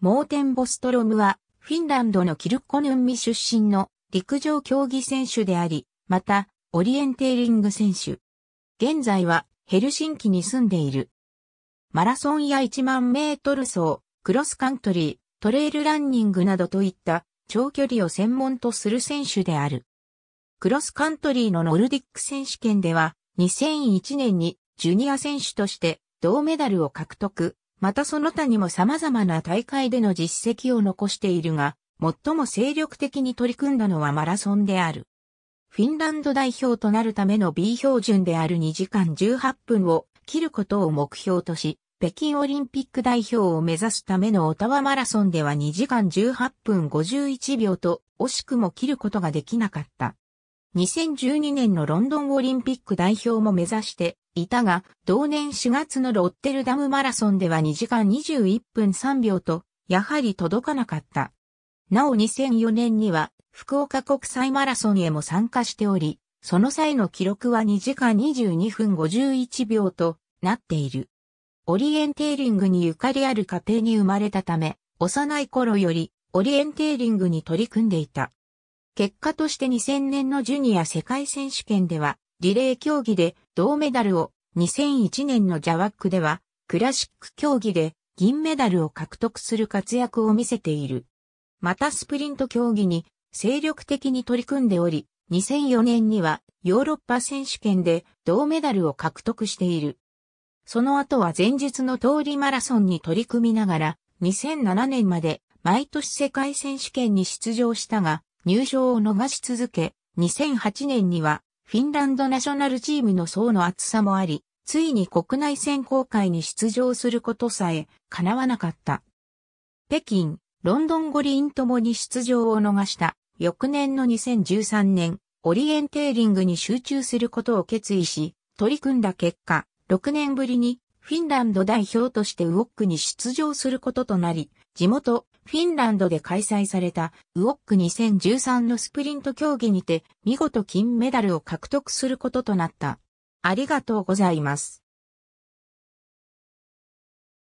モーテンボストロムは、フィンランドのキルコヌンミ出身の陸上競技選手であり、また、オリエンテーリング選手。現在は、ヘルシンキに住んでいる。マラソンや1万メートル走、クロスカントリー、トレイルランニングなどといった長距離を専門とする選手である。クロスカントリーのノルディック選手権では2001年にジュニア選手として銅メダルを獲得、またその他にも様々な大会での実績を残しているが、最も精力的に取り組んだのはマラソンである。フィンランド代表となるための B 標準である2時間18分を切ることを目標とし、北京オリンピック代表を目指すためのオタワマラソンでは2時間18分51秒と惜しくも切ることができなかった。2012年のロンドンオリンピック代表も目指していたが、同年4月のロッテルダムマラソンでは2時間21分3秒と、やはり届かなかった。なお2004年には、福岡国際マラソンへも参加しており、その際の記録は2時間22分51秒となっている。オリエンテーリングにゆかりある家庭に生まれたため、幼い頃よりオリエンテーリングに取り組んでいた。結果として2000年のジュニア世界選手権では、リレー競技で銅メダルを、2001年のジャワックでは、クラシック競技で銀メダルを獲得する活躍を見せている。またスプリント競技に精力的に取り組んでおり、2004年にはヨーロッパ選手権で銅メダルを獲得している。その後は前日の通りマラソンに取り組みながら、2007年まで毎年世界選手権に出場したが、入賞を逃し続け、2008年にはフィンランドナショナルチームの層の厚さもあり、ついに国内選考会に出場することさえ叶わなかった。北京、ロンドン五輪ともに出場を逃した翌年の2013年、オリエンテーリングに集中することを決意し、取り組んだ結果、6年ぶりにフィンランド代表としてウォックに出場することとなり、地元、フィンランドで開催されたウォック2013のスプリント競技にて見事金メダルを獲得することとなった。ありがとうございます。